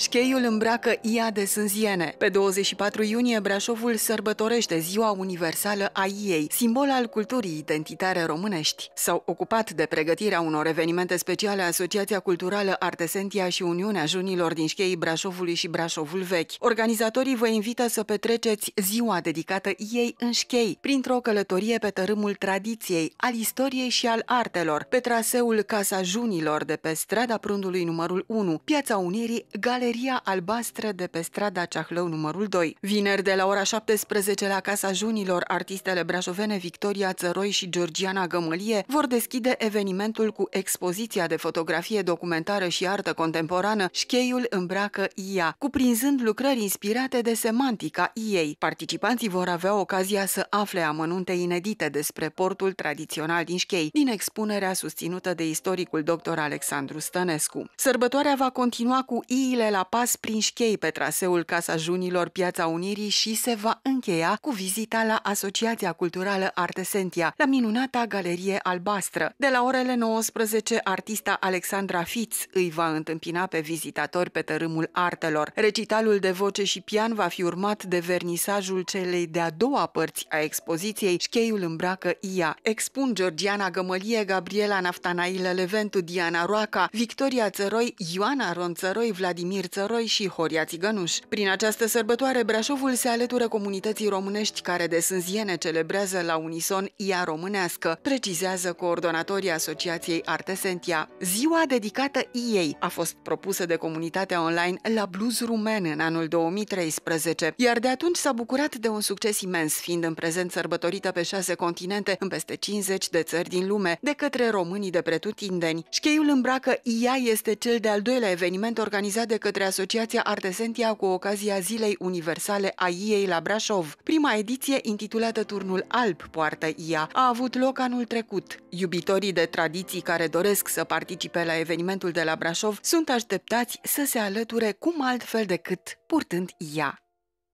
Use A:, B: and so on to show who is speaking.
A: Șcheiul îmbracă IA de sânziene. Pe 24 iunie, Brașovul sărbătorește Ziua Universală a IEI, simbol al culturii identitare românești. S-au ocupat de pregătirea unor evenimente speciale Asociația Culturală Artesentia și Uniunea Junilor din Șcheii Brașovului și Brașovul Vechi. Organizatorii vă invită să petreceți ziua dedicată ei în Șchei, printr-o călătorie pe tărâmul tradiției, al istoriei și al artelor, pe traseul Casa Junilor de pe strada Prundului numărul 1, Piața Unirii, Gale Galeria Albastră de pe strada Ceahlău numărul 2. Vineri de la ora 17 la Casa Junilor, artistele brașovene Victoria Țăroi și Georgiana Gămălie vor deschide evenimentul cu expoziția de fotografie documentară și artă contemporană Șcheiul îmbracă IA, cuprinzând lucrări inspirate de semantica ei. Participanții vor avea ocazia să afle amănunte inedite despre portul tradițional din Șchei, din expunerea susținută de istoricul dr. Alexandru Stănescu. Sărbătoarea va continua cu iile la la pas prin șchei pe traseul Casa Junilor Piața Unirii și se va încheia cu vizita la Asociația Culturală Artesentia, la minunata Galerie Albastră. De la orele 19, artista Alexandra Fitz îi va întâmpina pe vizitatori pe tărâmul artelor. Recitalul de voce și pian va fi urmat de vernisajul celei de-a doua părți a expoziției Șcheiul îmbracă IA. Expun Georgiana Gămălie, Gabriela Naftanailă Leventu, Diana Roaca, Victoria Țăroi, Ioana Ronțăroi, Vladimir Țăroi și Horia Țigănuș. Prin această sărbătoare, Brașovul se alătură comunității românești care de sânziene celebrează la unison Ia Românească, precizează coordonatorii Asociației Artesentia. Ziua dedicată ei a fost propusă de comunitatea online la Blues Rumen în anul 2013, iar de atunci s-a bucurat de un succes imens, fiind în prezent sărbătorită pe șase continente în peste 50 de țări din lume, de către românii de pretutindeni. Șcheiul îmbracă IA este cel de-al doilea eveniment organizat de către Asociația Artesentia cu ocazia Zilei Universale a IEI la Brașov. Prima ediție, intitulată Turnul Alb, poartă IA, a avut loc anul trecut. Iubitorii de tradiții care doresc să participe la evenimentul de la Brașov sunt așteptați să se alăture cum altfel decât purtând IA.